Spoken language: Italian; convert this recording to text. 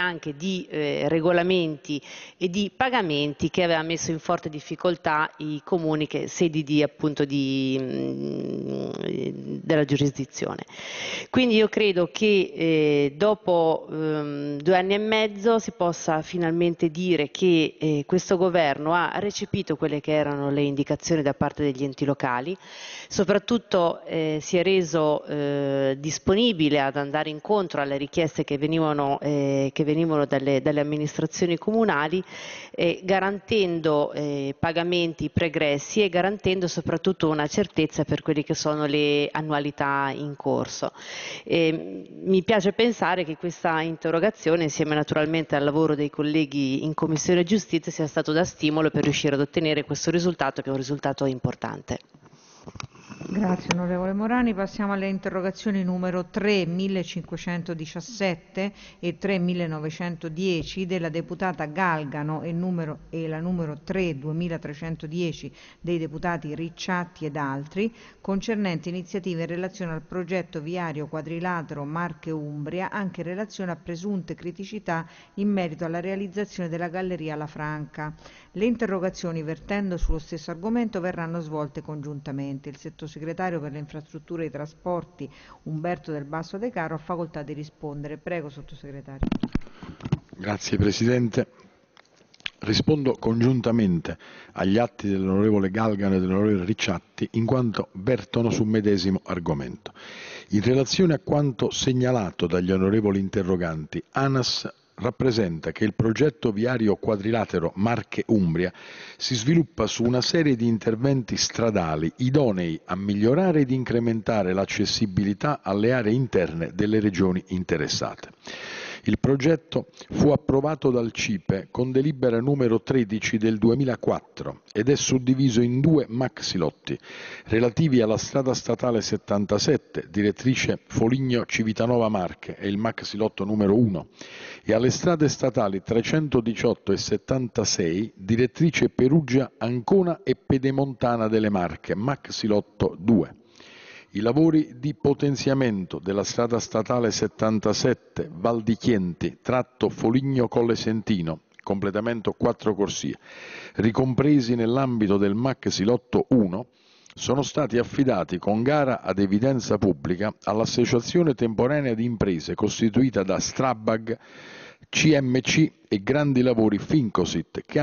anche di eh, regolamenti e di pagamenti che aveva messo in forte difficoltà i comuni che sedi di, appunto, di, mh, mm, della giurisdizione. Quindi io credo che eh, dopo ehm, due anni e mezzo si possa finalmente dire che eh, questo governo ha recepito quelle che erano le indicazioni da parte degli enti locali, soprattutto eh, si è reso eh, disponibile ad andare incontro alle richieste che venivano eh, che che venivano dalle, dalle amministrazioni comunali, eh, garantendo eh, pagamenti pregressi e garantendo soprattutto una certezza per quelle che sono le annualità in corso. E, eh, mi piace pensare che questa interrogazione, insieme naturalmente al lavoro dei colleghi in Commissione Giustizia, sia stato da stimolo per riuscire ad ottenere questo risultato, che è un risultato importante. Grazie onorevole Morani. Passiamo alle interrogazioni numero 3517 e 3910 della deputata Galgano e, numero, e la numero 3 2310 dei deputati Ricciatti ed altri concernente iniziative in relazione al progetto viario quadrilatero Marche Umbria anche in relazione a presunte criticità in merito alla realizzazione della galleria La Franca. Le interrogazioni vertendo sullo stesso argomento verranno svolte congiuntamente. Il sottosegretario sottosegretario per le infrastrutture e i trasporti Umberto del Basso De Caro ha facoltà di rispondere. Prego sottosegretario. Grazie Presidente. Rispondo congiuntamente agli atti dell'onorevole Galgano e dell'onorevole Ricciatti in quanto vertono sul medesimo argomento. In relazione a quanto segnalato dagli onorevoli interroganti, ANAS rappresenta che il progetto viario quadrilatero Marche-Umbria si sviluppa su una serie di interventi stradali idonei a migliorare ed incrementare l'accessibilità alle aree interne delle regioni interessate. Il progetto fu approvato dal CIPE con delibera numero 13 del 2004 ed è suddiviso in due maxilotti relativi alla strada statale 77, direttrice Foligno-Civitanova Marche, e il maxilotto numero 1, e alle strade statali 318 e 76, direttrice Perugia-Ancona e Pedemontana delle Marche, maxilotto 2. I lavori di potenziamento della strada statale 77 Val di Chienti, tratto Foligno-Colle Sentino, completamento quattro corsie, ricompresi nell'ambito del Maxi Lotto 1, sono stati affidati con gara ad evidenza pubblica all'Associazione Temporanea di Imprese costituita da Strabag, CMC e Grandi Lavori Fincosit che